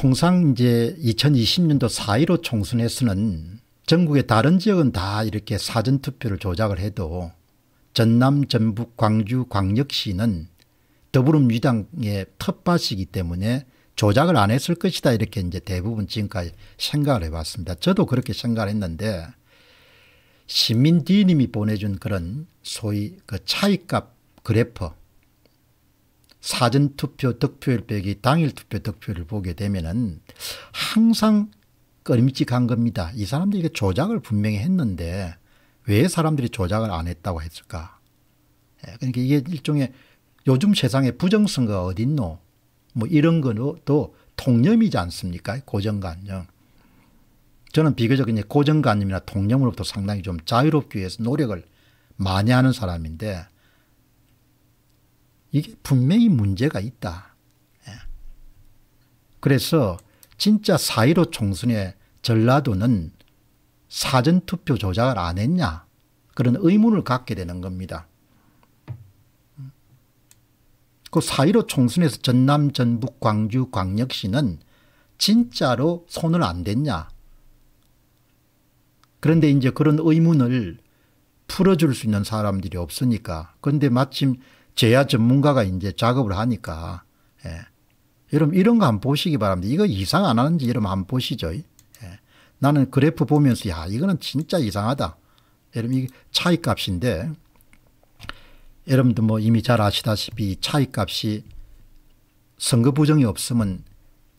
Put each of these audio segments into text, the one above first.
통상 이제 2020년도 4.15 총선에서는 전국의 다른 지역은 다 이렇게 사전투표를 조작을 해도 전남, 전북, 광주, 광역시는 더불어민주당의 텃밭이기 때문에 조작을 안 했을 것이다 이렇게 이제 대부분 지금까지 생각을 해봤습니다. 저도 그렇게 생각을 했는데 시민디님이 보내준 그런 소위 그차이값 그래퍼 사전투표 득표율 빼기 당일투표 득표율을 보게 되면은 항상 꺼림직한 겁니다. 이 사람들이 조작을 분명히 했는데 왜 사람들이 조작을 안 했다고 했을까? 예, 그러니까 이게 일종의 요즘 세상에 부정선거가 어딨노? 뭐 이런 거도 통념이지 않습니까? 고정관념. 저는 비교적 이제 고정관념이나 통념으로부터 상당히 좀 자유롭기 위해서 노력을 많이 하는 사람인데 이게 분명히 문제가 있다. 예. 그래서 진짜 4.15 총선에 전라도는 사전투표 조작을 안 했냐 그런 의문을 갖게 되는 겁니다. 그4.15 총선에서 전남, 전북, 광주, 광역시는 진짜로 손을 안 댔냐. 그런데 이제 그런 의문을 풀어줄 수 있는 사람들이 없으니까. 그런데 마침 제야 전문가가 이제 작업을 하니까 예. 여러분 이런 거 한번 보시기 바랍니다. 이거 이상 안 하는지 여러분 한번 보시죠. 예. 나는 그래프 보면서 야 이거는 진짜 이상하다. 여러분 이 차이값인데 여러분도 뭐 이미 잘 아시다시피 차이값이 선거 부정이 없으면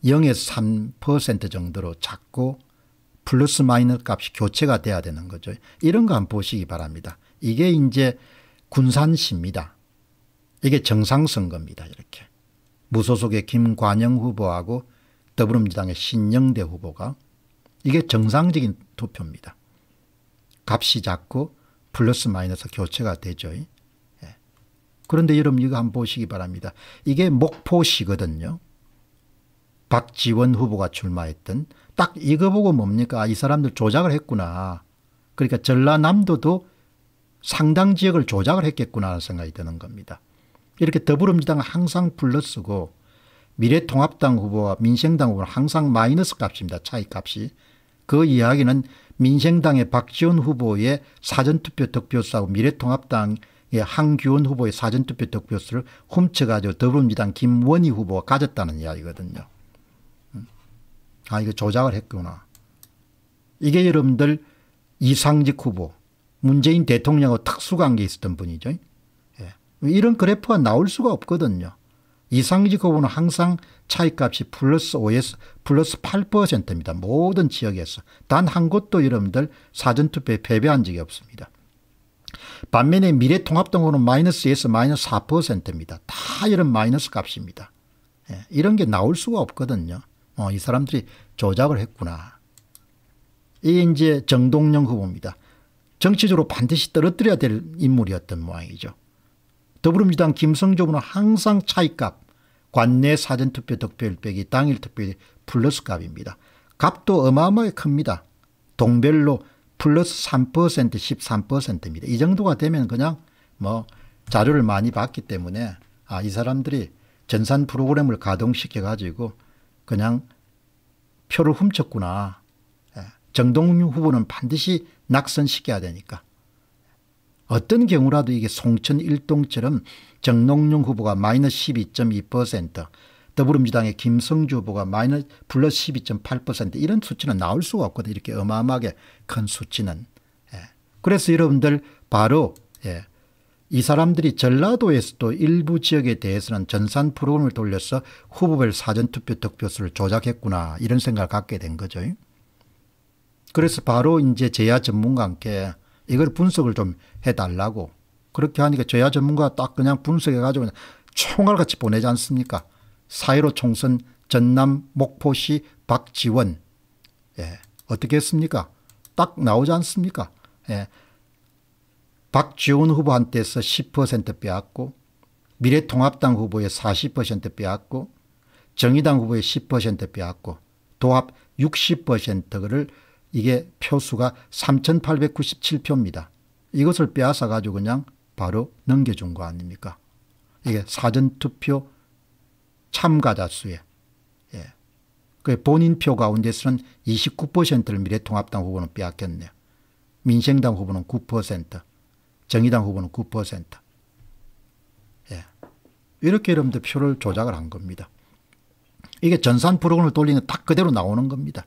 0에서 3% 정도로 작고 플러스 마이너스 값이 교체가 돼야 되는 거죠. 이런 거 한번 보시기 바랍니다. 이게 이제 군산시입니다. 이게 정상선거입니다. 이렇게. 무소속의 김관영 후보하고 더불어민주당의 신영대 후보가 이게 정상적인 투표입니다. 값이 작고 플러스 마이너스 교체가 되죠. 예. 그런데 여러분 이거 한번 보시기 바랍니다. 이게 목포시거든요. 박지원 후보가 출마했던 딱 이거 보고 뭡니까? 아, 이 사람들 조작을 했구나. 그러니까 전라남도도 상당 지역을 조작을 했겠구나 하는 생각이 드는 겁니다. 이렇게 더불어민주당은 항상 플러스고 미래통합당 후보와 민생당 후보는 항상 마이너스 값입니다. 차이 값이. 그 이야기는 민생당의 박지원 후보의 사전투표 득표수하고 미래통합당의 한규원 후보의 사전투표 득표수를 훔쳐가지고 더불어민주당 김원희 후보가 가졌다는 이야기거든요. 음. 아 이거 조작을 했구나. 이게 여러분들 이상직 후보 문재인 대통령하고 특수관계 있었던 분이죠. 이런 그래프가 나올 수가 없거든요. 이상지구는 항상 차이값이 플러스 5에서 플러스 8%입니다. 모든 지역에서. 단 한 곳도 여러분들 사전투표에 패배한 적이 없습니다. 반면에 미래통합당으로는 마이너스 에서 마이너스 4%입니다. 다 이런 마이너스 값입니다. 예, 이런 게 나올 수가 없거든요. 어, 이 사람들이 조작을 했구나. 이게 이제 정동영 후보입니다. 정치적으로 반드시 떨어뜨려야 될 인물이었던 모양이죠. 더불어민주당 김성조 후보는 항상 차이값 관내 사전투표 득표율 빼기 당일 투표율 이 플러스 값입니다. 값도 어마어마하게 큽니다. 동별로 플러스 3% 13%입니다. 이 정도가 되면 그냥 뭐 자료를 많이 봤기 때문에 아, 이 사람들이 전산 프로그램을 가동시켜 가지고 그냥 표를 훔쳤구나. 예, 정동훈 후보는 반드시 낙선시켜야 되니까 어떤 경우라도 이게 송천 1동처럼 정농용 후보가 마이너스 12.2% 더불어민주당의 김성주 후보가 마이너스 플러스 12.8% 이런 수치는 나올 수가 없거든 이렇게 어마어마하게 큰 수치는. 예. 그래서 여러분들 바로 예. 이 사람들이 전라도에서도 일부 지역에 대해서는 전산 프로그램을 돌려서 후보별 사전투표 득표수를 조작했구나 이런 생각을 갖게 된 거죠. 그래서 바로 이제 제야 전문가 함께 이걸 분석을 좀 해달라고 그렇게 하니까 저야 전문가가 딱 그냥 분석해가지고 그냥 총알같이 보내지 않습니까? 사1로 총선 전남 목포시 박지원 예. 어떻게 했습니까? 딱 나오지 않습니까? 예. 박지원 후보한테서 10% 빼앗고 미래통합당 후보에 40% 빼앗고 정의당 후보에 10% 빼앗고 도합 60%를 이게 표수가 3897표입니다. 이것을 빼앗아 가지고 그냥 바로 넘겨준 거 아닙니까? 이게 사전투표 참가자 수에 예. 그 본인 표 가운데서는 29%를 미래통합당 후보는 빼앗겼네요. 민생당 후보는 9%, 정의당 후보는 9%. 예. 이렇게 여러분들 표를 조작을 한 겁니다. 이게 전산 프로그램을 돌리는 딱 그대로 나오는 겁니다.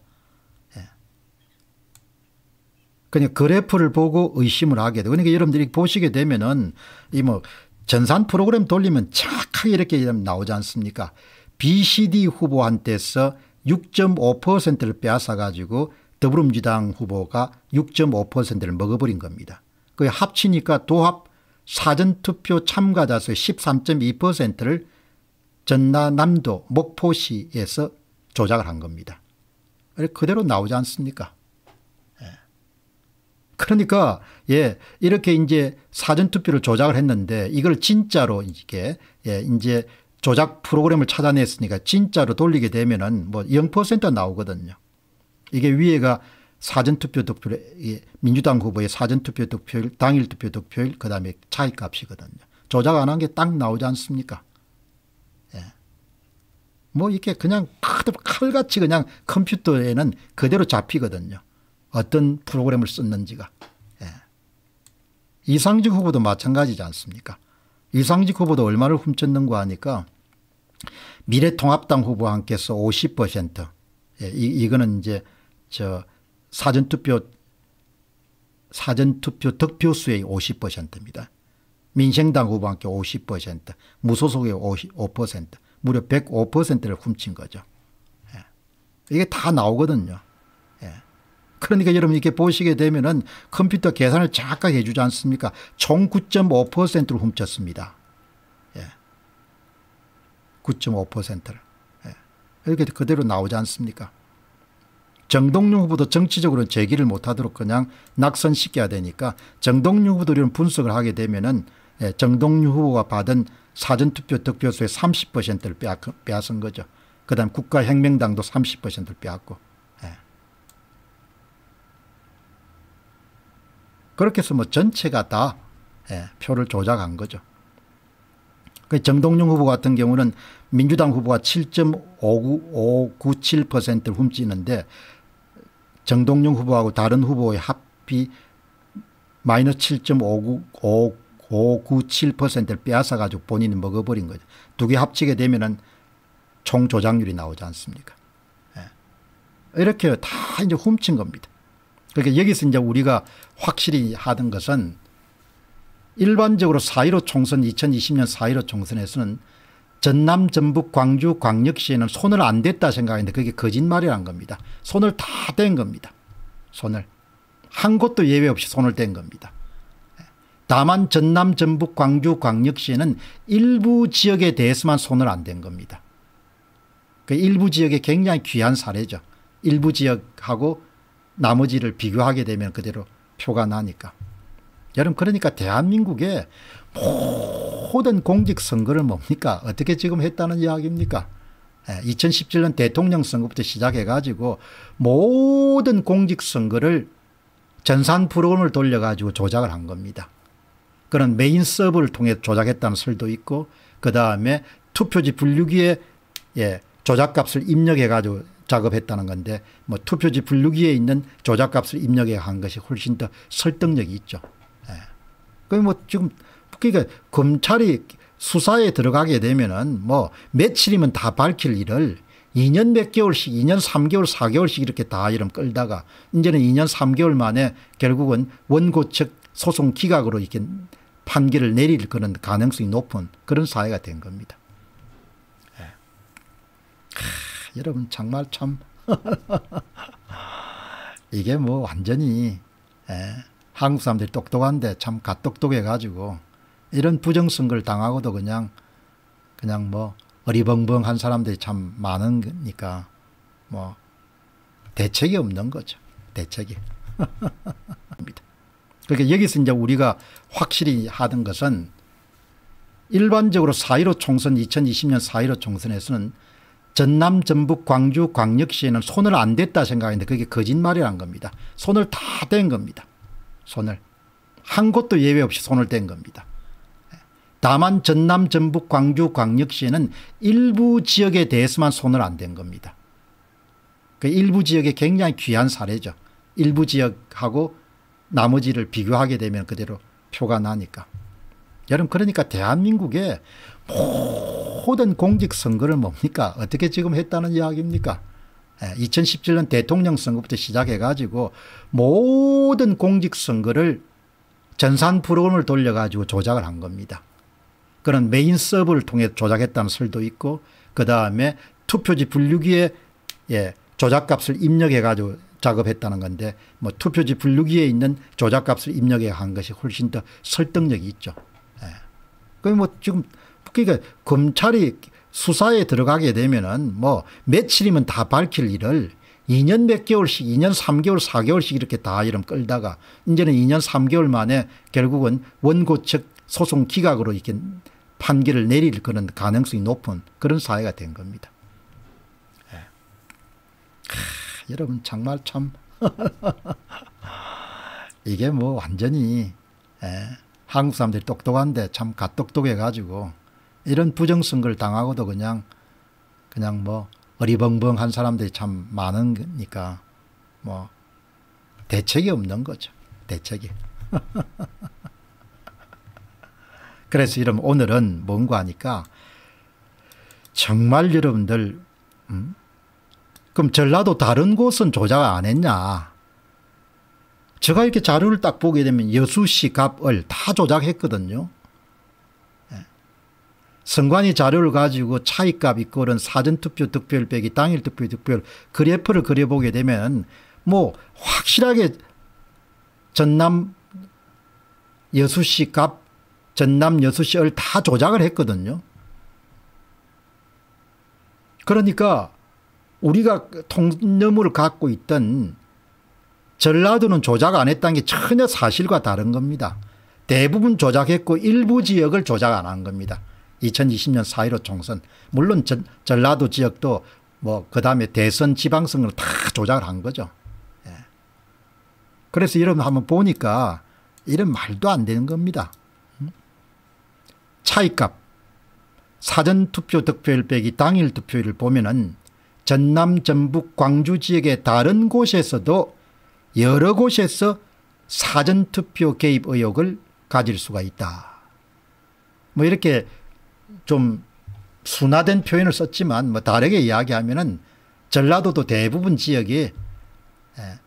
그냥 그래프를 보고 의심을 하게 돼. 그러니까 여러분들이 보시게 되면은 이 뭐 전산 프로그램 돌리면 정확하게 이렇게 나오지 않습니까? BCD 후보한테서 6.5%를 빼앗아 가지고 더불어민주당 후보가 6.5%를 먹어버린 겁니다. 그 합치니까 도합 사전투표 참가자 수의 13.2%를 전라남도 목포시에서 조작을 한 겁니다. 그대로 나오지 않습니까? 그러니까 예, 이렇게 이제 사전투표를 조작을 했는데 이걸 진짜로 이게 예, 이제 조작 프로그램을 찾아냈으니까 진짜로 돌리게 되면은 뭐0% 나오거든요. 이게 위에가 사전투표 득표, 민주당 후보의 사전투표 득표율, 당일 투표 득표율, 그 다음에 차이값이거든요. 조작 안 한 게 딱 나오지 않습니까? 예. 뭐 이렇게 그냥 칼같이 그냥 컴퓨터에는 그대로 잡히거든요. 어떤 프로그램을 썼는지가. 예. 이상직 후보도 마찬가지지 않습니까? 이상직 후보도 얼마를 훔쳤는가 하니까 미래통합당 후보와 함께서 50% 예, 이, 이거는 이제 저 사전투표 사전투표 득표수의 50%입니다. 민생당 후보와 함께 50%, 무소속의 55%, 무려 105%를 훔친 거죠. 예. 이게 다 나오거든요. 그러니까 여러분 이렇게 보시게 되면은 컴퓨터 계산을 정각하게 해주지 않습니까? 총 9.5%를 훔쳤습니다. 예. 9.5%를. 예. 이렇게 그대로 나오지 않습니까? 정동영 후보도 정치적으로 제기를 못하도록 그냥 낙선시켜야 되니까 정동영 후보도 이런 분석을 하게 되면은 예, 정동영 후보가 받은 사전투표 득표수의 30%를 빼앗은 거죠. 그 다음 국가혁명당도 30%를 빼앗고 그렇게 해서 뭐 전체가 다 예, 표를 조작한 거죠. 그 정동영 후보 같은 경우는 민주당 후보가 7.597%를 훔치는데 정동영 후보하고 다른 후보의 합이 마이너스 7.597%를 빼앗아 가지고 본인이 먹어버린 거죠. 두 개 합치게 되면은 총 조작률이 나오지 않습니까? 예. 이렇게 다 이제 훔친 겁니다. 그러니까 여기서 이제 우리가 확실히 하던 것은 일반적으로 4.15 총선 2020년 4.15 총선에서는 전남 전북 광주 광역시에는 손을 안 댔다 생각했는데 그게 거짓말이란 겁니다. 손을 다 댄 겁니다. 손을. 한 곳도 예외 없이 손을 댄 겁니다. 다만 전남 전북 광주 광역시에는 일부 지역에 대해서만 손을 안 댄 겁니다. 그 일부 지역에 굉장히 귀한 사례죠. 일부 지역하고 나머지를 비교하게 되면 그대로 표가 나니까. 여러분 그러니까 대한민국의 모든 공직선거를 뭡니까? 어떻게 지금 했다는 이야기입니까? 2017년 예, 대통령 선거부터 시작해가지고 모든 공직선거를 전산 프로그램을 돌려가지고 조작을 한 겁니다. 그런 메인 서버를 통해 조작했다는 설도 있고 그 다음에 투표지 분류기에 예, 조작값을 입력해가지고 작업했다는 건데 뭐 투표지 분류기에 있는 조작값을 입력해 한 것이 훨씬 더 설득력이 있죠. 예. 그뭐 지금 그러니까 검찰이 수사에 들어가게 되면은 뭐 며칠이면 다 밝힐 일을 2년 몇 개월씩 2년 3개월 4개월씩 이렇게 다 이름 끌다가 이제는 2년 3개월 만에 결국은 원고 측 소송 기각으로 이렇게 판결을 내릴 그런 가능성이 높은 그런 사회가 된 겁니다. 예. 여러분 정말 참 이게 뭐 완전히 예, 한국 사람들이 똑똑한데 참 가똑똑해 가지고 이런 부정선거를 당하고도 그냥 그냥 뭐 어리벙벙한 사람들이 참많은거니까뭐 대책이 없는 거죠. 대책이. 그러니까 여기서 이제 우리가 확실히 하던 것은 일반적으로 4.15 총선 2020년 4.15 총선에서는 전남 전북 광주 광역시에는 손을 안 댔다 생각했는데 그게 거짓말이란 겁니다. 손을 다 댄 겁니다. 손을 한 곳도 예외 없이 손을 댄 겁니다. 다만 전남 전북 광주 광역시에는 일부 지역에 대해서만 손을 안 댄 겁니다. 그 일부 지역에 굉장히 귀한 사례죠. 일부 지역하고 나머지를 비교하게 되면 그대로 표가 나니까. 여러분 그러니까 대한민국에 모든 공직선거를 뭡니까? 어떻게 지금 했다는 이야기입니까? 2017년 예, 대통령 선거부터 시작해가지고 모든 공직선거를 전산 프로그램을 돌려가지고 조작을 한 겁니다. 그런 메인 서버를 통해 조작했다는 설도 있고 그 다음에 투표지 분류기에 예, 조작값을 입력해가지고 작업했다는 건데 뭐 투표지 분류기에 있는 조작값을 입력해 한 것이 훨씬 더 설득력이 있죠. 예. 그뭐 지금 그러니까 검찰이 수사에 들어가게 되면은 뭐 며칠이면 다 밝힐 일을 2년 몇 개월씩 2년 3개월 4개월씩 이렇게 다 이름 끌다가 이제는 2년 3개월 만에 결국은 원고 측 소송 기각으로 이렇게 판결을 내릴 그런 가능성이 높은 그런 사회가 된 겁니다. 예. 크, 여러분 정말 참 이게 뭐 완전히 예. 한국 사람들이 똑똑한데 참 가똑똑해가지고 이런 부정선거를 당하고도 그냥 그냥 뭐 어리벙벙한 사람들이 참많은거니까뭐 대책이 없는 거죠. 대책이. 그래서 이러 오늘은 뭔가 하니까 정말 여러분들 음? 그럼 전라도 다른 곳은 조작 안 했냐. 제가 이렇게 자료를 딱 보게 되면 여수시 값을다 조작했거든요. 선관위 자료를 가지고 차이값 이꼴은 사전투표 득표율빼기 당일투표 득표율 그래프를 그려보게 되면 뭐 확실하게 전남 여수시 값 전남 여수시를 다 조작을 했거든요. 그러니까 우리가 통념을 갖고 있던 전라도는 조작 안 했다는 게 전혀 사실과 다른 겁니다. 대부분 조작했고 일부 지역을 조작 안 한 겁니다. 2020년 4.15 총선 물론 전, 전라도 지역도 뭐 그다음에 대선 지방선거를 다 조작을 한 거죠. 예. 그래서 여러분 한번 보니까 이런 말도 안 되는 겁니다. 음? 차이값 사전투표 득표율 빼기 당일 투표율을 보면은 전남 전북 광주 지역의 다른 곳에서도 여러 곳에서 사전투표 개입 의혹을 가질 수가 있다. 뭐 이렇게 좀 순화된 표현을 썼지만 뭐 다르게 이야기하면은 전라도도 대부분 지역이 예,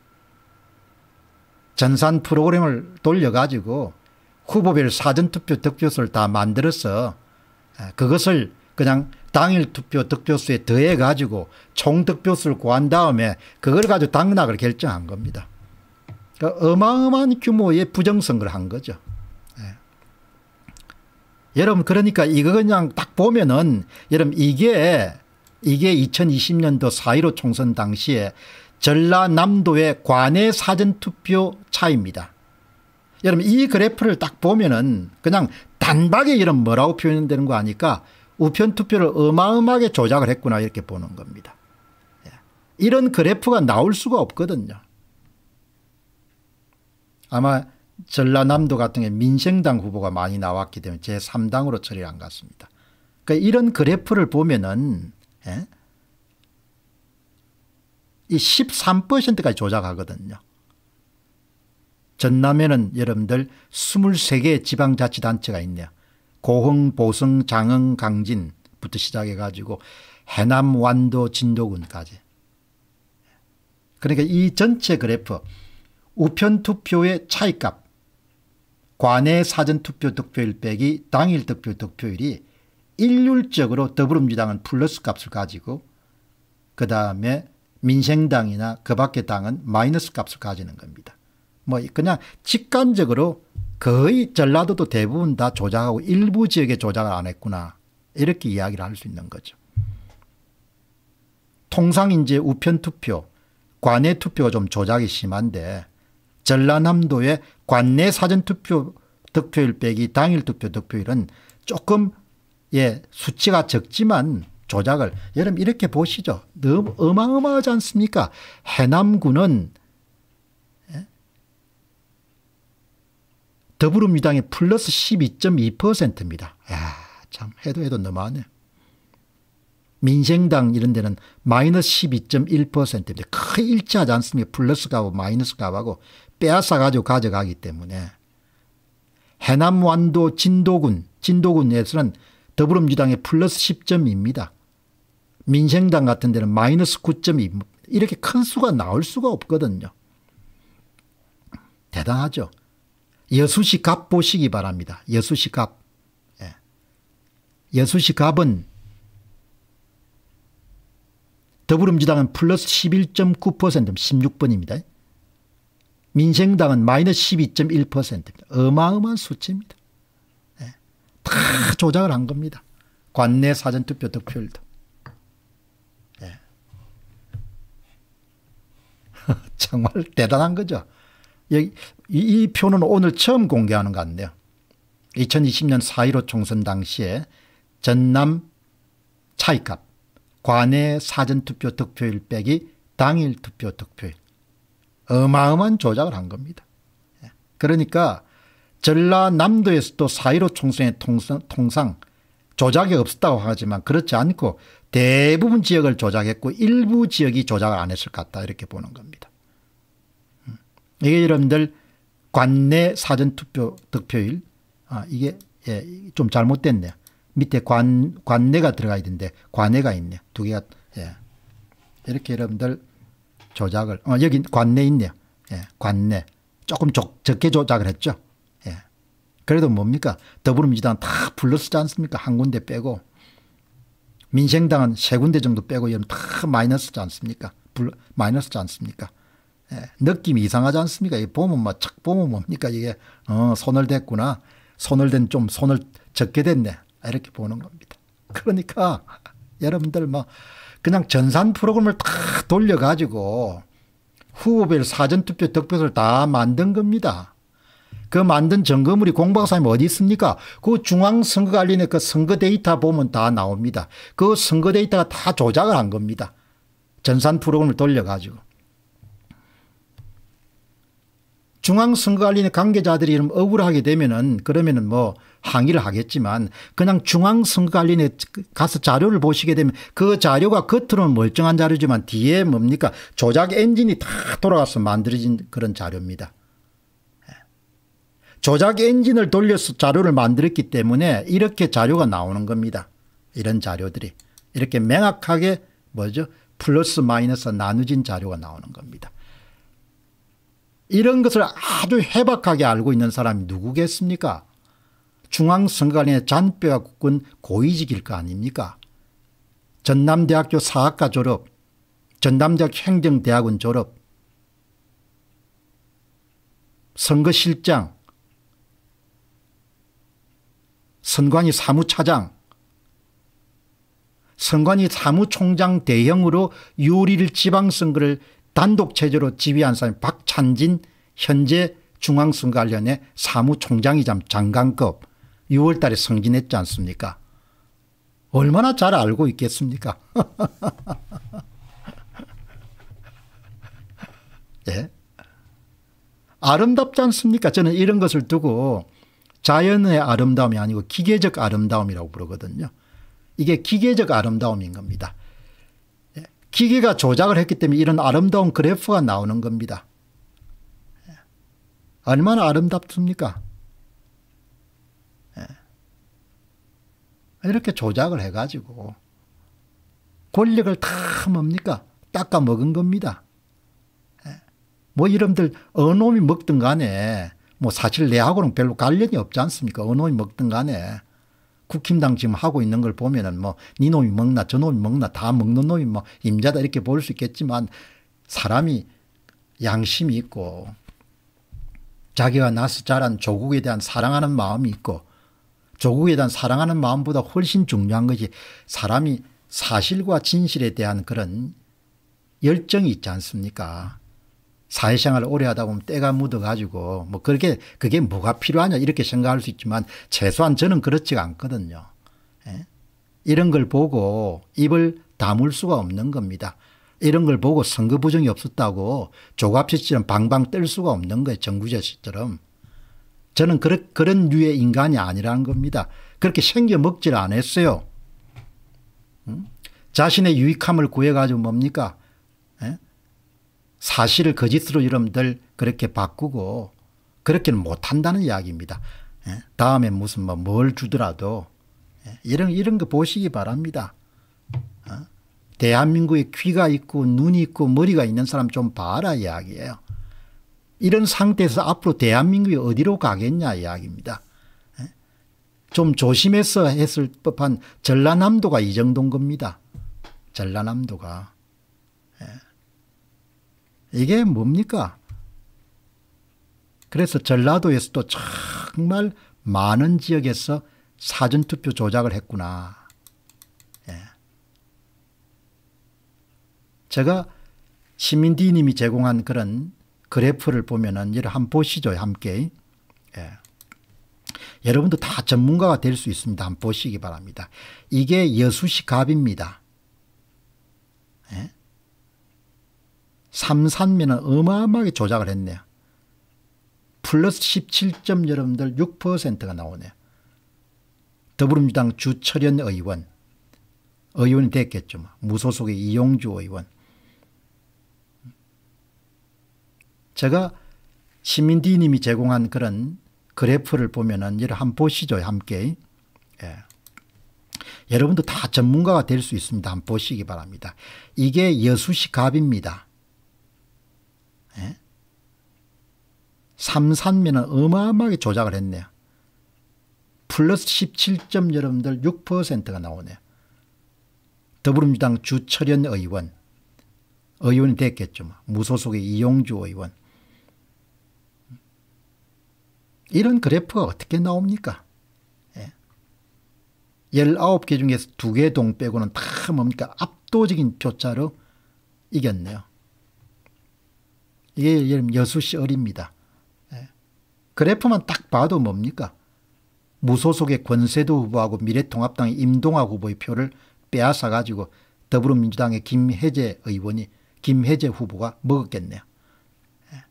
전산 프로그램을 돌려가지고 후보별 사전투표 득표수를 다 만들어서 예, 그것을 그냥 당일 투표 득표수에 더해가지고 총 득표수를 구한 다음에 그걸 가지고 당락을 결정한 겁니다. 그러니까 어마어마한 규모의 부정선거를 한 거죠. 여러분 그러니까 이거 그냥 딱 보면은 여러분 이게 이게 2020년도 4.15 총선 당시에 전라남도의 관내 사전투표 차입니다. 여러분 이 그래프를 딱 보면은 그냥 단박에 이런 뭐라고 표현되는 거 아니까 우편 투표를 어마어마하게 조작을 했구나 이렇게 보는 겁니다. 예. 이런 그래프가 나올 수가 없거든요. 아마 전라남도 같은 게 민생당 후보가 많이 나왔기 때문에 제3당으로 처리를 안 갔습니다. 그러니까 이런 그래프를 보면은 예? 이 13%까지 조작하거든요. 전남에는 여러분들 23개 지방자치단체가 있네요. 고흥, 보성, 장흥, 강진부터 시작해가지고 해남, 완도, 진도군까지. 그러니까 이 전체 그래프 우편투표의 차이값 관내 사전투표 득표율 빼기 당일 득표 득표율이 일률적으로 더불어민주당은 플러스 값을 가지고 그 다음에 민생당이나 그 밖의 당은 마이너스 값을 가지는 겁니다. 뭐 그냥 직관적으로 거의 전라도도 대부분 다 조작하고 일부 지역에 조작을 안 했구나 이렇게 이야기를 할 수 있는 거죠. 통상 이제 우편투표, 관외투표가 좀 조작이 심한데 전라남도의 관내 사전투표 득표율 빼기 당일 투표 득표율은 조금 예 수치가 적지만 조작을 여러분 이렇게 보시죠. 너무 어마어마하지 않습니까? 해남군은 예, 더불어민주당이 플러스 12.2%입니다. 참 해도 해도 너무하네. 민생당 이런 데는 마이너스 12.1%인데 크게 일치하지 않습니까? 플러스 값하고 마이너스 값하고 빼앗아 가지고 가져가기 때문에 해남 완도 진도군 진도군에서는 더불어민주당의 플러스 10점입니다. 민생당 같은 데는 마이너스 9점이 이렇게 큰 수가 나올 수가 없거든요. 대단하죠. 여수시 갑 보시기 바랍니다. 여수시 갑. 예. 여수시 갑은 더불어민주당은 플러스 11.9% 16번입니다. 민생당은 마이너스 12.1%입니다. 어마어마한 수치입니다. 네. 다 조작을 한 겁니다. 관내 사전투표 득표율도. 네. 정말 대단한 거죠. 예, 이, 이, 표는 오늘 처음 공개하는 것 같네요. 2020년 4.15 총선 당시에 전남 차이값 관내 사전투표 득표율 빼기 당일 투표 득표율 어마어마한 조작을 한 겁니다. 예. 그러니까 전라남도에서도 4.15총선에 통상, 통상 조작이 없었다고 하지만 그렇지 않고 대부분 지역을 조작했고 일부 지역이 조작을 안 했을 것 같다 이렇게 보는 겁니다. 음. 이게 여러분들 관내 사전투표 득표율 아, 이게 예, 좀 잘못됐네요. 밑에 관, 관내가 들어가야 되는데 관내가 있네요. 두 개가 예. 이렇게 여러분들 조작을 어, 여기 관내 있네요. 예, 관내 조금 적, 적게 조작을 했죠. 예. 그래도 뭡니까 더불어민주당 다불러지 않습니까 한 군데 빼고 민생당은 세 군데 정도 빼고 이런 다 마이너스지 않습니까 불 마이너스지 않습니까 예. 느낌이 이상하지 않습니까 이 보면 막착 뭐 보면 뭡니까 이게 어, 손을 댔구나 손을 댄 좀 손을 적게 댔네 이렇게 보는 겁니다 그러니까 여러분들 막 뭐 그냥 전산 프로그램을 다 돌려가지고 후보별 사전투표 득표를다 만든 겁니다. 그 만든 점검물이 공박사님 어디 있습니까? 그 중앙선거관리의 그 선거 데이터 보면 다 나옵니다. 그 선거 데이터가 다 조작을 한 겁니다. 전산 프로그램을 돌려가지고. 중앙선거관리위 관계자들이 이런 억울하게 되면은 그러면은 뭐 항의를 하겠지만 그냥 중앙선거관리위원회 가서 자료를 보시게 되면 그 자료가 겉으로는 멀쩡한 자료지만 뒤에 뭡니까 조작 엔진이 다 돌아가서 만들어진 그런 자료입니다. 예. 조작 엔진을 돌려서 자료를 만들었기 때문에 이렇게 자료가 나오는 겁니다. 이런 자료들이 이렇게 명확하게 뭐죠 플러스 마이너스 나누진 자료가 나오는 겁니다. 이런 것을 아주 해박하게 알고 있는 사람이 누구겠습니까? 중앙선관의 잔뼈가 굳은 고위직일 거 아닙니까? 전남대학교 사학과 졸업, 전남대학 행정대학원 졸업, 선거실장, 선관위 사무차장, 선관위 사무총장 대형으로 6월 1 지방선거를 단독 체제로 지휘한 사람이 박찬진 현재 중앙선관련의 사무총장이자 장관급 6월 달에 승진했지 않습니까? 얼마나 잘 알고 있겠습니까? 예? 아름답지 않습니까? 저는 이런 것을 두고 자연의 아름다움이 아니고 기계적 아름다움이라고 부르거든요. 이게 기계적 아름다움인 겁니다. 기계가 조작을 했기 때문에 이런 아름다운 그래프가 나오는 겁니다. 예. 얼마나 아름답습니까? 예. 이렇게 조작을 해가지고 권력을 다 뭡니까? 닦아먹은 겁니다. 예. 뭐 이름들 어놈이 먹든 간에 뭐 사실 내하고는 별로 관련이 없지 않습니까? 어놈이 먹든 간에 국힘당 지금 하고 있는 걸 보면은 뭐 니놈이 먹나 저놈이 먹나 다 먹는 놈이 뭐 임자다 이렇게 볼 수 있겠지만 사람이 양심이 있고 자기가 나서 자란 조국에 대한 사랑하는 마음이 있고 조국에 대한 사랑하는 마음보다 훨씬 중요한 것이 사람이 사실과 진실에 대한 그런 열정이 있지 않습니까? 사회생활을 오래 하다 보면 때가 묻어가지고 뭐 그렇게 그게 뭐가 필요하냐 이렇게 생각할 수 있지만 최소한 저는 그렇지 않거든요. 예? 이런 걸 보고 입을 다물 수가 없는 겁니다. 이런 걸 보고 선거 부정이 없었다고 조갑시처럼 방방 뜰 수가 없는 거예요. 정구재 씨처럼. 저는 그런, 그런 류의 인간이 아니라는 겁니다. 그렇게 생겨먹질 않았어요. 음? 자신의 유익함을 구해가지고 뭡니까? 사실을 거짓으로 여러분들 그렇게 바꾸고 그렇게는 못한다는 이야기입니다. 예, 다음에 무슨 뭐 뭘 주더라도 예, 이런 이런 거 보시기 바랍니다. 어? 대한민국에 귀가 있고 눈이 있고 머리가 있는 사람 좀 봐라 이야기예요. 이런 상태에서 앞으로 대한민국이 어디로 가겠냐 이야기입니다. 예? 좀 조심해서 했을 법한 전라남도가 이 정도인 겁니다. 전라남도가. 이게 뭡니까? 그래서 전라도에서도 정말 많은 지역에서 사전투표 조작을 했구나. 예. 제가 시민디님이 제공한 그런 그래프를 보면은 이를 한번 보시죠. 함께. 예. 여러분도 다 전문가가 될 수 있습니다. 한번 보시기 바랍니다. 이게 여수시 갑입니다. 예? 삼산면은 어마어마하게 조작을 했네요. 플러스 17점 여러분들 6%가 나오네요. 더불어민주당 주철현 의원 의원이 됐겠죠. 뭐. 무소속의 이용주 의원 제가 시민디님이 제공한 그런 그래프를 보면은 여러 한 보시죠. 함께 예. 여러분도 다 전문가가 될 수 있습니다. 한번 보시기 바랍니다. 이게 여수시 갑입니다. 예? 삼산면은 어마어마하게 조작을 했네요. 플러스 17점 여러분들 6%가 나오네요. 더불어민주당 주철현 의원 의원이 됐겠죠. 뭐. 무소속의 이용주 의원 이런 그래프가 어떻게 나옵니까? 예. 19개 중에서 2개 동 빼고는 다 뭡니까? 압도적인 표차로 이겼네요. 이게 예를 여수시 어립니다 예. 그래프만 딱 봐도 뭡니까? 무소속의 권세도 후보하고 미래통합당의 임동학 후보의 표를 빼앗아가지고 더불어민주당의 김혜재 의원이 김혜재 후보가 먹었겠네요. 예.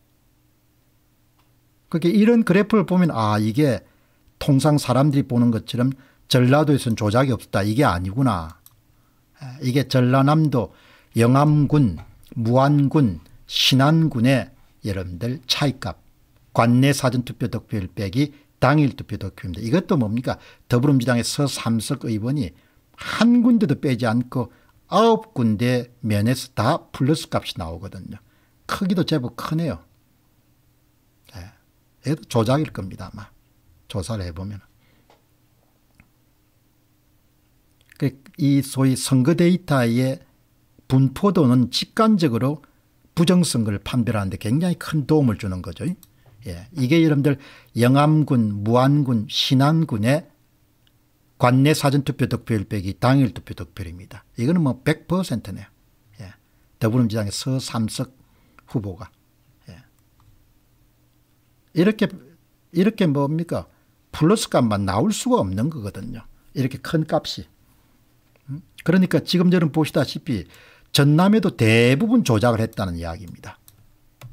그렇게 이런 그래프를 보면 아 이게 통상 사람들이 보는 것처럼 전라도에선 조작이 없다 이게 아니구나. 예. 이게 전라남도 영암군, 무안군, 신안군의 여러분들 차이값 관내 사전투표 득표율 빼기 당일 투표 득표입니다. 이것도 뭡니까 더불어민주당의 서삼석 의원이 한 군데도 빼지 않고 아홉 군데 면에서 다 플러스 값이 나오거든요. 크기도 제법 크네요. 예. 이것도 조작일 겁니다 아마. 조사를 해보면. 그 이 소위 선거 데이터의 분포도는 직관적으로 부정성을 판별하는데 굉장히 큰 도움을 주는 거죠. 예. 이게 여러분들 영암군, 무안군, 신안군의 관내 사전투표 득표율 빼기 당일 투표 득표율입니다. 이거는 뭐 100%네요. 예. 더불어민주당의 서삼석 후보가. 예. 이렇게, 이렇게 뭡니까? 플러스 값만 나올 수가 없는 거거든요. 이렇게 큰 값이. 음? 그러니까 지금 저는 보시다시피 전남에도 대부분 조작을 했다는 이야기입니다.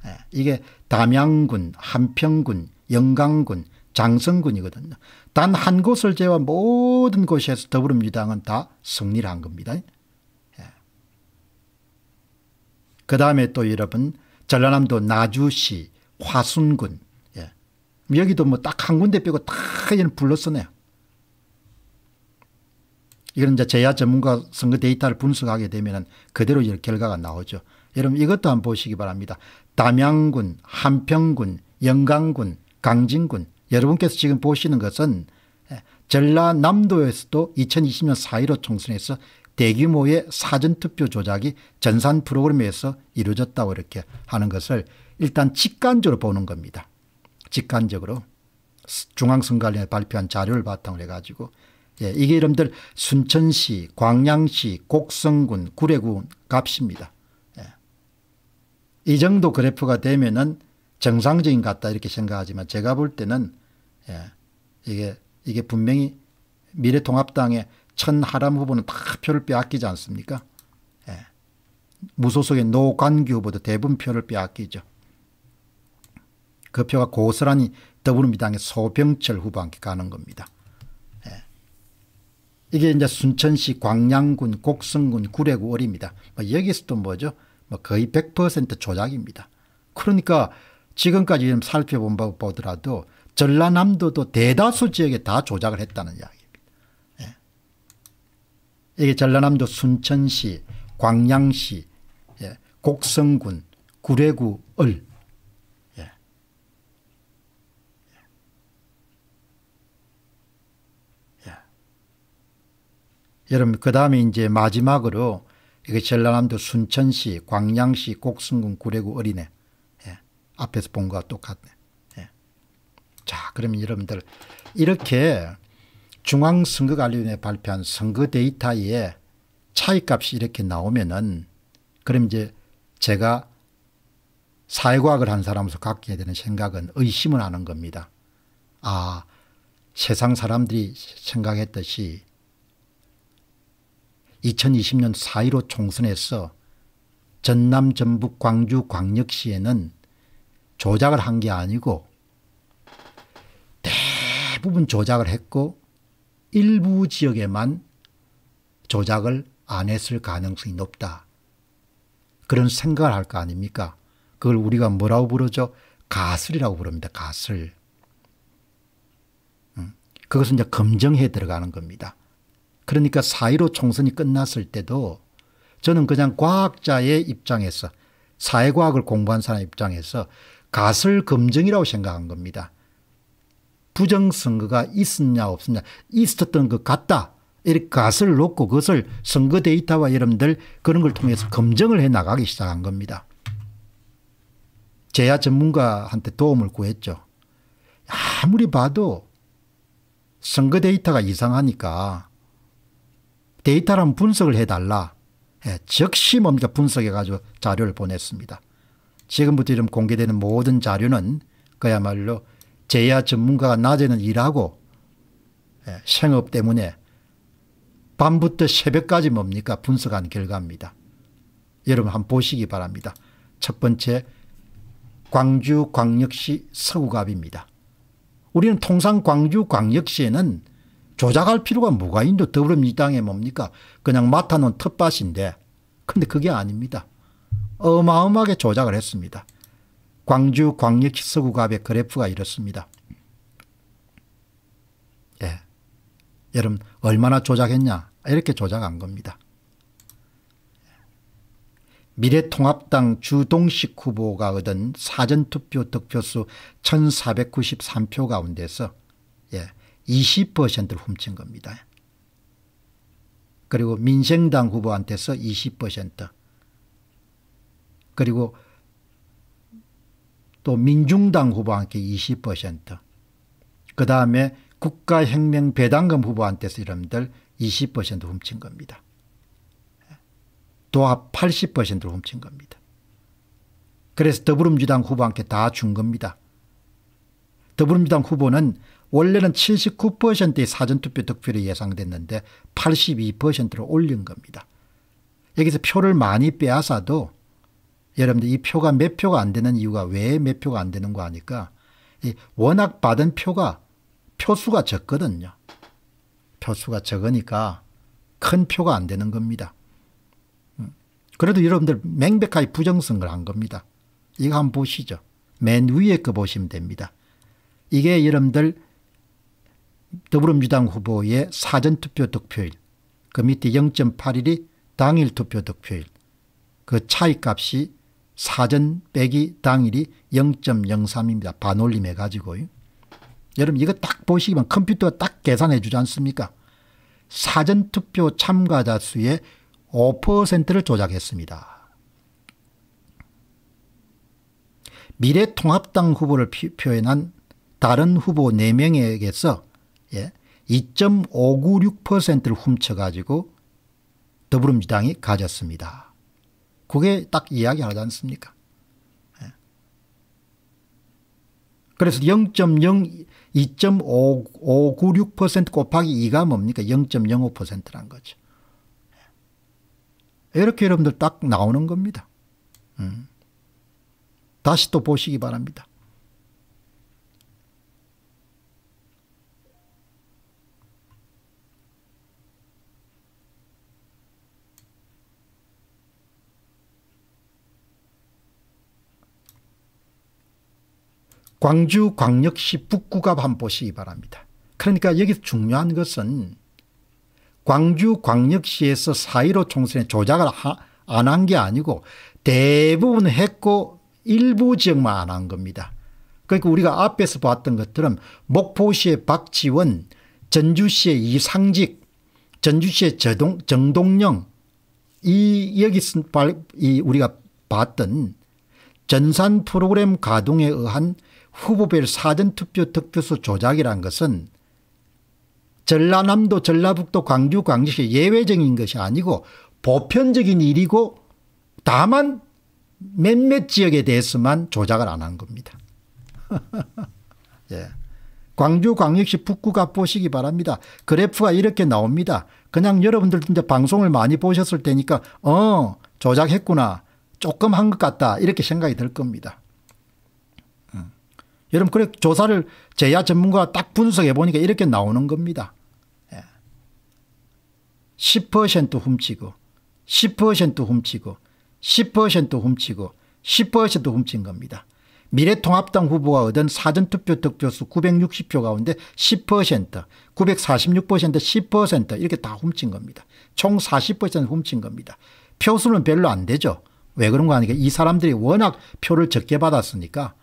예, 이게 담양군, 함평군, 영강군, 장성군이거든요. 단 한 곳을 제외한 모든 곳에서 더불어민주당은 다 승리를 한 겁니다. 예. 그 다음에 또 여러분 전라남도 나주시 화순군 예. 여기도 뭐 딱 한 군데 빼고 다 얘는 불렀었네요. 이런 이제 제야 전문가 선거 데이터를 분석하게 되면 그대로 이 결과가 나오죠. 여러분 이것도 한번 보시기 바랍니다. 담양군, 함평군, 영강군, 강진군 여러분께서 지금 보시는 것은 예, 전라남도에서도 2020년 4.15 총선에서 대규모의 사전투표 조작이 전산 프로그램에서 이루어졌다고 이렇게 하는 것을 일단 직관적으로 보는 겁니다. 직관적으로 중앙선관위에 발표한 자료를 바탕으로 해가지고 예, 이게 여러분들 순천시, 광양시, 곡성군, 구례군 값입니다. 예. 이 정도 그래프가 되면은 정상적인 것 같다 이렇게 생각하지만 제가 볼 때는 예, 이게 이게 분명히 미래통합당의 천하람 후보는 다 표를 빼앗기지 않습니까? 예. 무소속의 노관규 후보도 대부분 표를 빼앗기죠. 그 표가 고스란히 더불어민당의 소병철 후보한테 가는 겁니다. 이게 이제 순천시 광양군 곡성군 구례구 어립니다. 뭐 여기서도 뭐죠? 뭐 거의 100% 조작입니다. 그러니까 지금까지 살펴본 바 보더라도 전라남도도 대다수 지역에 다 조작을 했다는 이야기입니다. 예. 이게 전라남도 순천시, 광양시, 예. 곡성군, 구례구을 여러분 그 다음에 이제 마지막으로 이게 전라남도 순천시 광양시 곡순군 구례구 어린애 예. 앞에서 본 거와 똑같네. 예. 자 그러면 여러분들 이렇게 중앙선거관리위원회 발표한 선거 데이터에 차이값이 이렇게 나오면은 그럼 이제 제가 사회과학을 한 사람으로서 갖게 되는 생각은 의심을 하는 겁니다. 아 세상 사람들이 생각했듯이 2020년 4.15 총선에서 전남 전북 광주 광역시에는 조작을 한 게 아니고 대부분 조작을 했고 일부 지역에만 조작을 안 했을 가능성이 높다. 그런 생각을 할 거 아닙니까? 그걸 우리가 뭐라고 부르죠? 가슬이라고 부릅니다. 가슬 음, 그것은 이제 검증에 들어가는 겁니다. 그러니까 4.15 총선이 끝났을 때도 저는 그냥 과학자의 입장에서 사회과학을 공부한 사람 입장에서 가설 검증이라고 생각한 겁니다. 부정선거가 있었냐 없었냐 있었던 것 같다. 이렇게 가설 놓고 그것을 선거 데이터와 여러분들 그런 걸 통해서 검증을 해 나가기 시작한 겁니다. 제야 전문가한테 도움을 구했죠. 아무리 봐도 선거 데이터가 이상하니까 데이터를 한번 분석을 해달라. 예, 즉시 뭡니까 분석해가지고 자료를 보냈습니다. 지금부터 이런 공개되는 모든 자료는 그야말로 제야 전문가가 낮에는 일하고 예, 생업 때문에 밤부터 새벽까지 뭡니까 분석한 결과입니다. 여러분 한번 보시기 바랍니다. 첫 번째 광주광역시 서구갑입니다. 우리는 통상 광주광역시에는 조작할 필요가 뭐가 있노 더불어민주당에 뭡니까 그냥 맡아놓은 텃밭인데 근데 그게 아닙니다. 어마어마하게 조작을 했습니다. 광주 광역 서구갑의 그래프가 이렇습니다. 예. 여러분 얼마나 조작했냐 이렇게 조작한 겁니다. 미래통합당 주동식 후보가 얻은 사전투표 득표수 1493표 가운데서 20%를 훔친 겁니다. 그리고 민생당 후보한테서 20% 그리고 또 민중당 후보한테 20%그 다음에 국가혁명배당금 후보한테서 이름들 20% 훔친 겁니다. 도합 80%를 훔친 겁니다. 그래서 더불어민주당 후보한테 다 준 겁니다. 더불어민주당 후보는 원래는 79%의 사전투표 득표율이 예상됐는데 8 2를 올린 겁니다. 여기서 표를 많이 빼앗아도 여러분들 이 표가 몇 표가 안 되는 이유가 왜 몇 표가 안 되는 거 아니까 워낙 받은 표가 표수가 적거든요. 표수가 적으니까 큰 표가 안 되는 겁니다. 음. 그래도 여러분들 맹백하게 부정선거를 한 겁니다. 이거 한번 보시죠. 맨 위에 거 보시면 됩니다. 이게 여러분들 더불어민주당 후보의 사전투표 득표일 그 밑에 0.81이 당일 투표 득표일 그 차이값이 사전 빼기 당일이 0.03입니다. 반올림 해가지고요. 여러분 이거 딱 보시면 컴퓨터가 딱 계산해 주지 않습니까? 사전투표 참가자 수의 5%를 조작했습니다. 미래통합당 후보를 표현한 다른 후보 4명에게서 예. 2.596%를 훔쳐가지고 더불어민주당이 가졌습니다. 그게 딱 이야기 하지 않습니까? 예. 그래서 0.0 2.596% 곱하기 2가 뭡니까? 0.05%란 거죠. 예. 이렇게 여러분들 딱 나오는 겁니다. 음. 다시 또 보시기 바랍니다. 광주 광역시 북구가 한번 보시기 바랍니다. 그러니까 여기서 중요한 것은 광주 광역시에서 사1로 총선에 조작을 안 한 게 아니고 대부분 했고 일부 지역만 안 한 겁니다. 그러니까 우리가 앞에서 봤던 것처럼 목포시의 박지원, 전주시의 이상직, 전주시의 저동, 정동영 이 여기 쓴이 우리가 봤던 전산 프로그램 가동에 의한 후보별 사전투표 득표수 조작이란 것은 전라남도 전라북도 광주 광주시 예외적인 것이 아니고 보편적인 일이고 다만 몇몇 지역에 대해서만 조작을 안 한 겁니다. 예. 광주 광역시 북구가 보시기 바랍니다. 그래프가 이렇게 나옵니다. 그냥 여러분들도 이제 방송을 많이 보셨을 테니까 어 조작했구나 조금 한 것 같다 이렇게 생각이 들 겁니다. 여러분 그래 조사를 제야 전문가가 딱 분석해 보니까 이렇게 나오는 겁니다. 10% 예. 훔치고 10% 훔치고 10% 훔치고 10% 훔친 겁니다. 미래통합당 후보가 얻은 사전투표 득표수 960표 가운데 10% 946% 10% 이렇게 다 훔친 겁니다. 총 40% 훔친 겁니다. 표수는 별로 안 되죠. 왜 그런 거 아니까 이 사람들이 워낙 표를 적게 받았으니까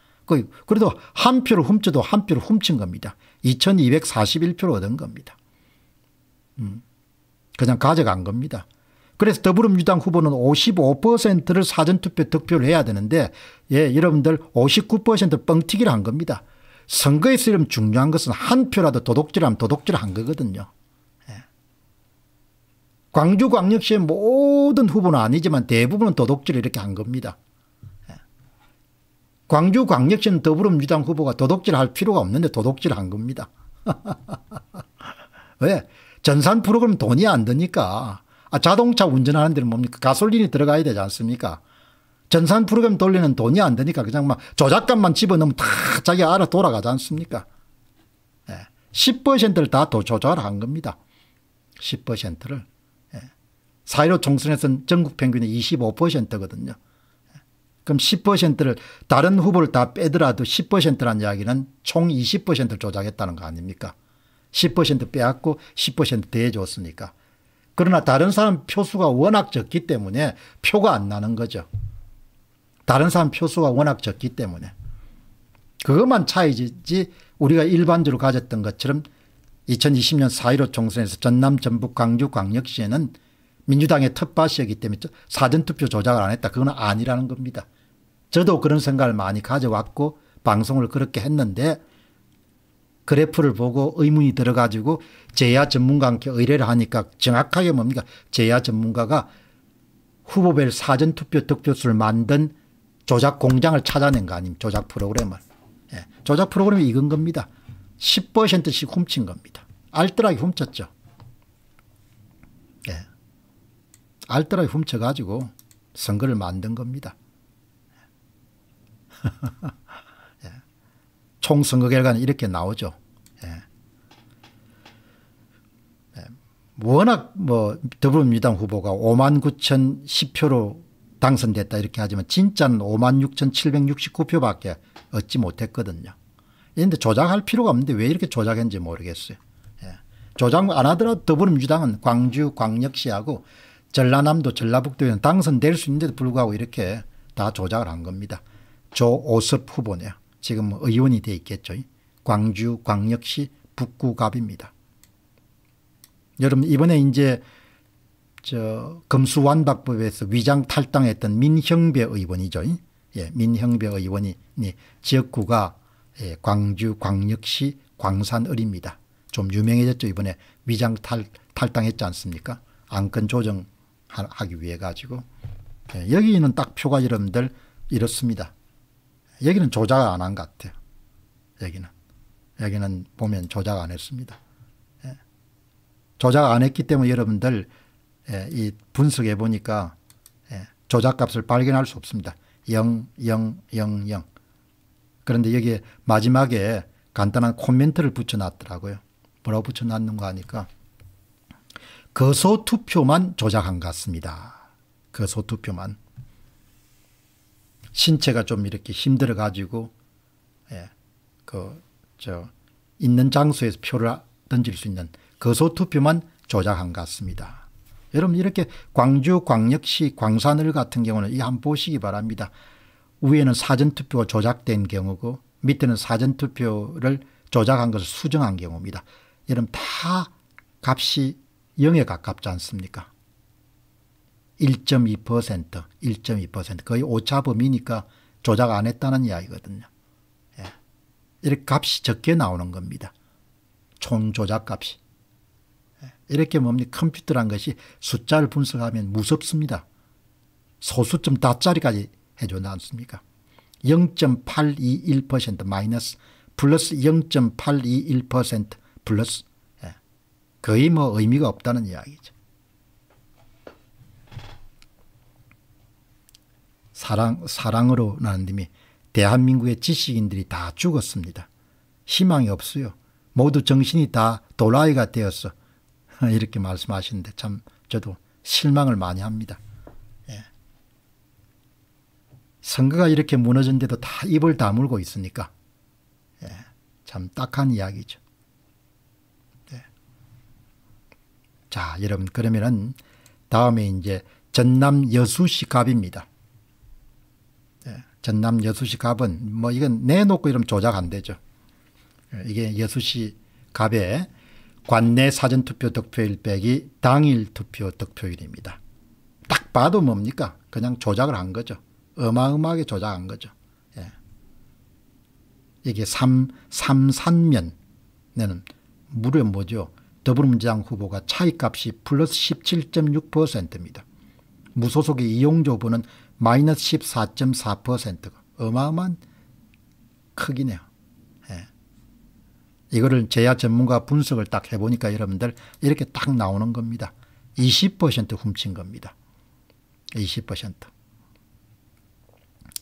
그래도 한 표를 훔쳐도 한 표를 훔친 겁니다. 2241표를 얻은 겁니다. 음, 그냥 가져간 겁니다. 그래서 더불어민주당 후보는 55%를 사전투표 득표를 해야 되는데 예 여러분들 59% 뻥튀기를 한 겁니다. 선거에서 이러 중요한 것은 한 표라도 도둑질하면 도둑질한 거거든요. 예. 광주광역시의 모든 후보는 아니지만 대부분은 도둑질을 이렇게 한 겁니다. 광주 광역시는 더불어민주당 후보가 도덕질할 필요가 없는데 도덕질한 겁니다. 왜? 전산 프로그램 돈이 안 드니까 아, 자동차 운전하는 데는 뭡니까? 가솔린이 들어가야 되지 않습니까? 전산 프로그램 돌리는 돈이 안 되니까 그냥 막 조작값만 집어넣으면 다 자기 알아 돌아가지 않습니까? 예. 10%를 다 조절한 겁니다. 10%를. 예. 4.15 총선에서는 전국 평균의 25%거든요. 그럼 10%를 다른 후보를 다 빼더라도 10%란 이야기는 총 20%를 조작했다는 거 아닙니까? 10% 빼앗고 10% 대해줬으니까. 그러나 다른 사람 표수가 워낙 적기 때문에 표가 안 나는 거죠. 다른 사람 표수가 워낙 적기 때문에. 그것만 차이지 우리가 일반적으로 가졌던 것처럼 2020년 4.15 총선에서 전남, 전북, 광주, 광역시에는 민주당의 텃밭이었기 때문에 사전투표 조작을 안 했다. 그건 아니라는 겁니다. 저도 그런 생각을 많이 가져왔고 방송을 그렇게 했는데 그래프를 보고 의문이 들어가지고 제야 전문가한테 의뢰를 하니까 정확하게 뭡니까 제야 전문가가 후보별 사전투표 득표수를 만든 조작 공장을 찾아낸 거 아닙니까 조작 프로그램을 예. 조작 프로그램이 이건 겁니다 10%씩 훔친 겁니다 알뜰하게 훔쳤죠 예. 알뜰하게 훔쳐가지고 선거를 만든 겁니다 예. 총선거 결과는 이렇게 나오죠. 예. 예. 워낙 뭐 더불어민주당 후보가 5만 9천 10표로 당선됐다 이렇게 하지만 진짜는 5만 6천 769표밖에 얻지 못했거든요. 그런데 조작할 필요가 없는데 왜 이렇게 조작했는지 모르겠어요. 예. 조작 안 하더라도 더불어민주당은 광주 광역시하고 전라남도 전라북도에는 당선될 수 있는데도 불구하고 이렇게 다 조작을 한 겁니다. 조오섭 후보냐 지금 의원이 돼 있겠죠. 광주 광역시 북구갑입니다. 여러분 이번에 이제 저 검수완박법에서 위장 탈당했던 민형배 의원이죠. 예, 민형배 의원이 네, 지역구가 예, 광주 광역시 광산을입니다. 좀 유명해졌죠. 이번에 위장 탈, 탈당했지 않습니까? 안건 조정하기 위해 가지고. 예, 여기는 딱 표가 여러분들 이렇습니다. 여기는 조작 안 한 것 같아요. 여기는. 여기는 보면 조작 안 했습니다. 예. 조작 안 했기 때문에 여러분들 예, 이 분석해 보니까 예, 조작값을 발견할 수 없습니다. 0, 0, 0, 0. 그런데 여기에 마지막에 간단한 코멘트를 붙여놨더라고요. 뭐라고 붙여놨는가 하니까 거소투표만 조작한 것 같습니다. 거소투표만. 신체가 좀 이렇게 힘들어 가지고 예, 그저 있는 장소에서 표를 아, 던질 수 있는 거소 투표만 조작한 것 같습니다. 여러분 이렇게 광주 광역시 광산을 같은 경우는 이한 보시기 바랍니다. 위에는 사전투표가 조작된 경우고 밑에는 사전투표를 조작한 것을 수정한 경우입니다. 여러분 다 값이 0에 가깝지 않습니까? 1.2% 1.2% 거의 오차 범위니까 조작 안 했다는 이야기거든요. 예. 이렇게 값이 적게 나오는 겁니다. 총 조작 값이. 예. 이렇게 뭡니까? 컴퓨터란 것이 숫자를 분석하면 무섭습니다. 소수점 다짜리까지 해주지 않습니까? 0.821% 마이너스 플러스 0.821% 플러스 예. 거의 뭐 의미가 없다는 이야기죠. 사랑, 사랑으로 나님이 대한민국의 지식인들이 다 죽었습니다. 희망이 없어요. 모두 정신이 다 도라이가 되었어. 이렇게 말씀하시는데 참 저도 실망을 많이 합니다. 예. 선거가 이렇게 무너진데도 다 입을 다물고 있으니까 예. 참 딱한 이야기죠. 예. 자, 여러분 그러면은 다음에 이제 전남 여수시 갑입니다. 전남 여수시 갑은 뭐 이건 내놓고 이러면 조작 안 되죠. 예, 이게 여수시 갑의 관내 사전투표 득표일 빼기 당일 투표 득표일입니다. 딱 봐도 뭡니까? 그냥 조작을 한 거죠. 어마어마하게 조작한 거죠. 예. 이게 삼, 삼산면에는 무려 뭐죠? 더불어민주당 후보가 차이값이 플러스 17.6%입니다. 무소속의 이용조 후보는 마이너스 14.4%가 어마어마한 크기네요. 예. 이거를 제야 전문가 분석을 딱 해보니까 여러분들 이렇게 딱 나오는 겁니다. 20% 훔친 겁니다. 20%.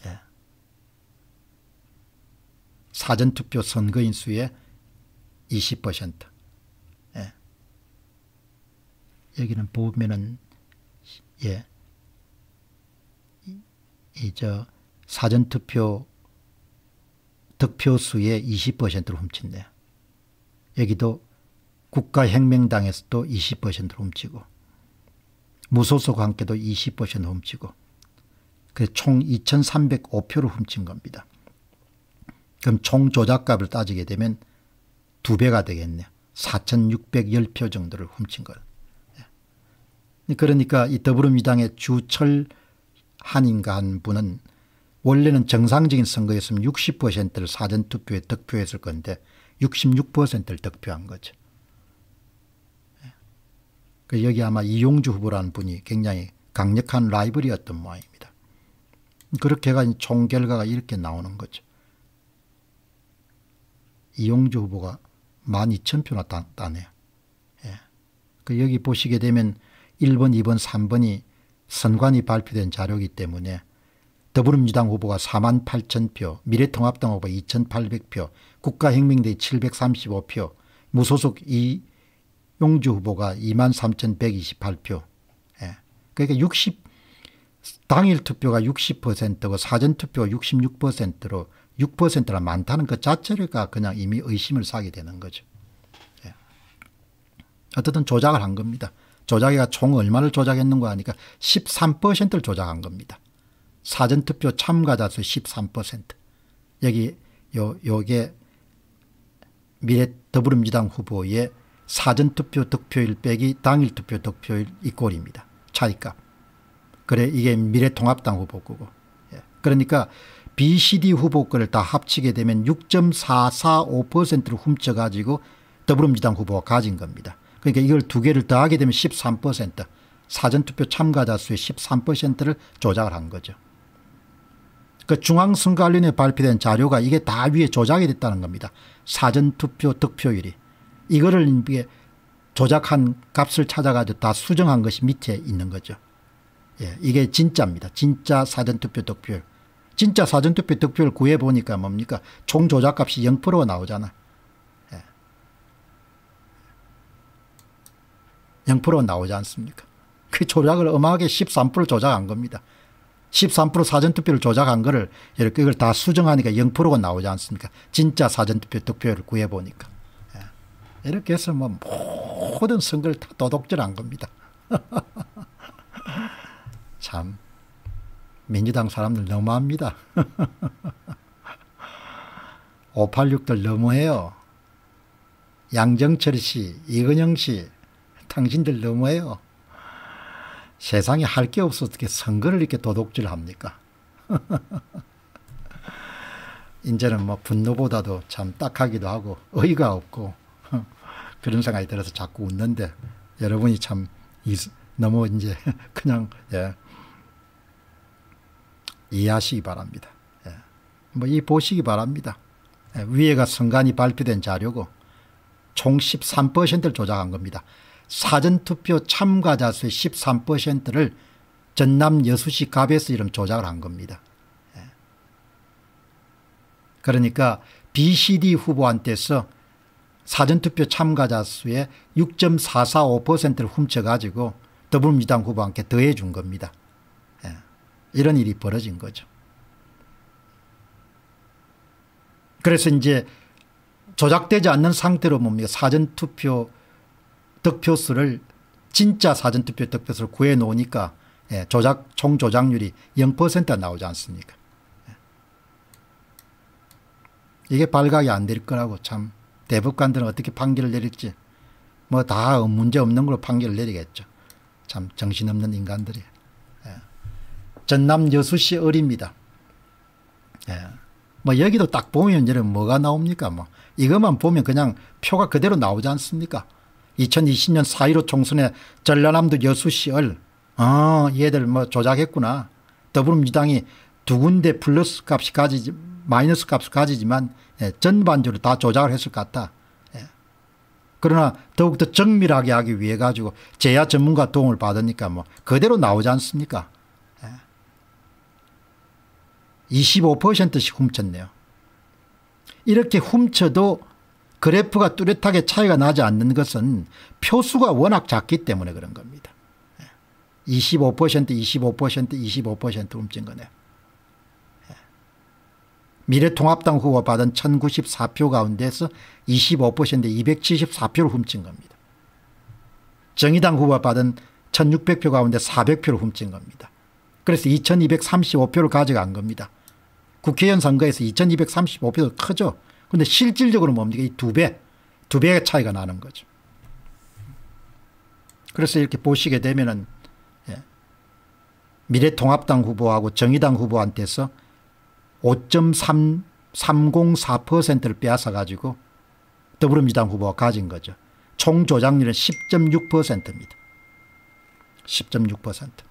예. 사전투표 선거인 수의 20%. 예. 여기는 보면은 예. 이저 사전투표 득표수의 20%를 훔친대. 여기도 국가혁명당에서도 20%를 훔치고 무소속과 함께도 20% 훔치고 그 총 2,305표를 훔친 겁니다. 그럼 총 조작값을 따지게 되면 두 배가 되겠네요. 4,610표 정도를 훔친 거예요. 그러니까 이 더불어민주당의 주철 한인가 한 분은 원래는 정상적인 선거였으면 60%를 사전투표에 득표했을 건데 66%를 득표한 거죠. 예. 그 여기 아마 이용주 후보라는 분이 굉장히 강력한 라이벌이었던 모양입니다. 그렇게 해가 총 결과가 이렇게 나오는 거죠. 이용주 후보가 12,000표나 따네요. 예. 그 여기 보시게 되면 1번, 2번, 3번이 선관위 발표된 자료이기 때문에 더불어민주당 후보가 4만 8천 표, 미래통합당 후보 2,800표, 국가혁명대 735표, 무소속 이용주 후보가 2만 3,128표. 예. 그러니까 60 당일 투표가 60%고 사전 투표 66%로 6%나 많다는 것 자체가 그냥 이미 의심을 사게 되는 거죠. 예. 어쨌든 조작을 한 겁니다. 조작위가총 얼마를 조작했는가 하니까 13%를 조작한 겁니다. 사전투표 참가자 수 13%. 여기 요 요게 미래 더불어민주당 후보의 사전투표 득표율 빼기 당일투표 득표율 이 꼴입니다. 차이값. 그래 이게 미래통합당 후보 거고. 예. 그러니까 BCD 후보 거를 다 합치게 되면 6.445%를 훔쳐가지고 더불어민주당 후보가 가진 겁니다. 그러니까 이걸 두 개를 더하게 되면 13% 사전투표 참가자 수의 13%를 조작을 한 거죠. 그 중앙선거관련에 발표된 자료가 이게 다 위에 조작이 됐다는 겁니다. 사전투표 득표율이. 이거를 이게 조작한 값을 찾아가지고 다 수정한 것이 밑에 있는 거죠. 예, 이게 진짜입니다. 진짜 사전투표 득표율. 진짜 사전투표 득표율 구해보니까 뭡니까? 총 조작값이 0%가 나오잖아. 0%가 나오지 않습니까? 그 조작을 엄하게 13% 조작한 겁니다. 13% 사전투표를 조작한 거를 이렇게 이걸 다 수정하니까 0%가 나오지 않습니까? 진짜 사전투표 득표율을 구해보니까. 예. 이렇게 해서 뭐 모든 선거를 다 도둑질한 겁니다. 참 민주당 사람들 너무합니다. 586들 너무해요. 양정철 씨, 이근영 씨, 당신들 너무해요. 세상에 할 게 없어 어떻게 선거를 이렇게 도둑질합니까? 이제는 뭐 분노보다도 참 딱하기도 하고 어이가 없고 그런 생각이 들어서 자꾸 웃는데 여러분이 참 너무 이제 그냥 예, 이해하시기 바랍니다. 예, 뭐이 보시기 바랍니다. 예, 위에가 선관위 발표된 자료고 총 13%를 조작한 겁니다. 사전투표 참가자 수의 13%를 전남 여수시 갑에서 이름 조작을 한 겁니다. 예. 그러니까 BCD 후보한테서 사전투표 참가자 수의 6.445%를 훔쳐가지고 더불어민주당 후보한테 더해준 겁니다. 예. 이런 일이 벌어진 거죠. 그래서 이제 조작되지 않는 상태로 뭡니까 사전투표 득표수를 진짜 사전투표 득표수를 구해 놓으니까 예, 조작, 총 조작률이 0%가 나오지 않습니까? 예. 이게 발각이 안 될 거라고 참 대법관들은 어떻게 판결을 내릴지 뭐 다 문제 없는 걸로 판결을 내리겠죠. 참 정신없는 인간들이. 예. 전남 여수시 을입니다. 예. 뭐 여기도 딱 보면 여러 뭐가 나옵니까? 뭐 이것만 보면 그냥 표가 그대로 나오지 않습니까? 2020년 4.15 총선에 전라남도 여수시을 어 얘들 뭐 조작했구나. 더불어민주당이 두 군데 플러스 값이 가지지 마이너스 값이 가지지만 예, 전반적으로 다 조작을 했을 것 같다. 예. 그러나 더욱더 정밀하게 하기 위해 가지고 제야 전문가 도움을 받으니까 뭐 그대로 나오지 않습니까? 예. 25%씩 훔쳤네요. 이렇게 훔쳐도 그래프가 뚜렷하게 차이가 나지 않는 것은 표수가 워낙 작기 때문에 그런 겁니다. 25% 25% 25% 움찐 거네요. 미래통합당 후보 받은 1094표 가운데서 25% 274표를 훔친 겁니다. 정의당 후보 받은 1600표 가운데 400표를 훔친 겁니다. 그래서 2235표를 가져간 겁니다. 국회의원 선거에서 2235표도 크죠. 근데 실질적으로 뭡니까? 이 두 배, 두 배의 차이가 나는 거죠. 그래서 이렇게 보시게 되면은 예, 미래통합당 후보하고 정의당 후보한테서 5.304%를 빼앗아 가지고 더불어민주당 후보가 가진 거죠. 총 조작률은 10.6%입니다. 10.6%.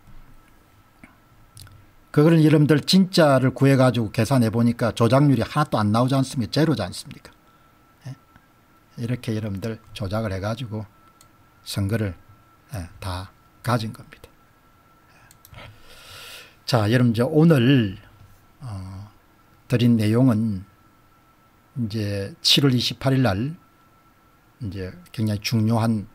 그걸 러분들 진짜를 구해가지고 계산해 보니까 조작률이 하나도 안 나오지 않습니까? 제로지 않습니까? 예? 이렇게 이름들 조작을 해가지고 선거를 예, 다 가진 겁니다. 예. 자, 여러분 이제 오늘 어, 드린 내용은 이제 7월 28일 날 이제 굉장히 중요한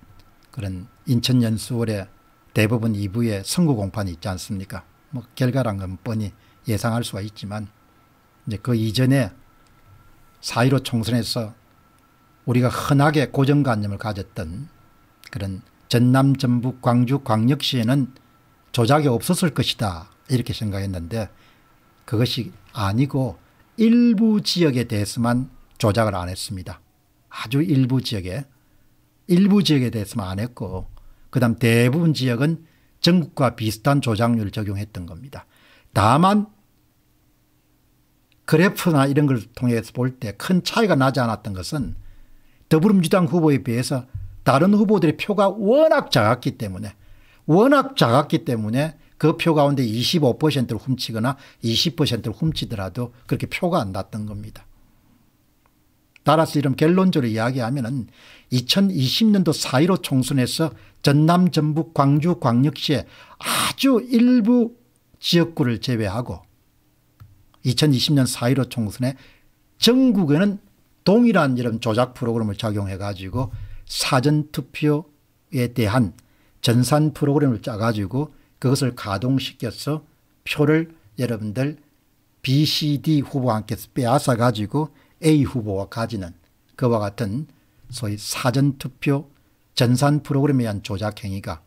그런 인천연수월의 대법원 2부의 선거 공판이 있지 않습니까? 뭐 결과란 건 뻔히 예상할 수가 있지만 이제 그 이전에 4.15 총선에서 우리가 흔하게 고정관념을 가졌던 그런 전남, 전북, 광주, 광역시에는 조작이 없었을 것이다 이렇게 생각했는데 그것이 아니고 일부 지역에 대해서만 조작을 안 했습니다. 아주 일부 지역에 일부 지역에 대해서만 안 했고 그 다음 대부분 지역은 전국과 비슷한 조작률 을 적용했던 겁니다. 다만 그래프나 이런 걸 통해서 볼 때 큰 차이가 나지 않았던 것은 더불어민주당 후보에 비해서 다른 후보들의 표가 워낙 작았기 때문에 워낙 작았기 때문에 그 표 가운데 25%를 훔치거나 20%를 훔치더라도 그렇게 표가 안 났던 겁니다. 따라서 이런 결론적으로 이야기하면 은 2020년도 4.15 총선에서 전남 전북 광주 광역시에 아주 일부 지역구를 제외하고 2020년 4.15 총선에 전국에는 동일한 이런 조작 프로그램을 적용해 가지고 사전투표에 대한 전산 프로그램을 짜가지고 그것을 가동시켜서 표를 여러분들 BCD 후보와 함께 빼앗아 가지고 A 후보가 가지는 그와 같은 소위 사전투표 전산 프로그램에 의한 조작 행위가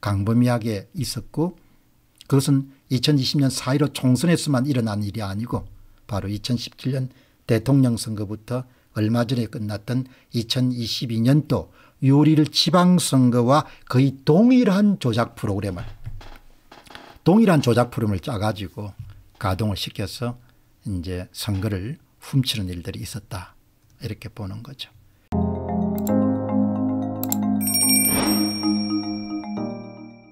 강범위하게 있었고 그것은 2020년 4.15 총선에서만 일어난 일이 아니고 바로 2017년 대통령 선거부터 얼마 전에 끝났던 2022년도 6월 1 지방선거와 거의 동일한 조작 프로그램을 동일한 조작 프로그램을 짜가지고 가동을 시켜서 이제 선거를 훔치는 일들이 있었다. 이렇게 보는 거죠.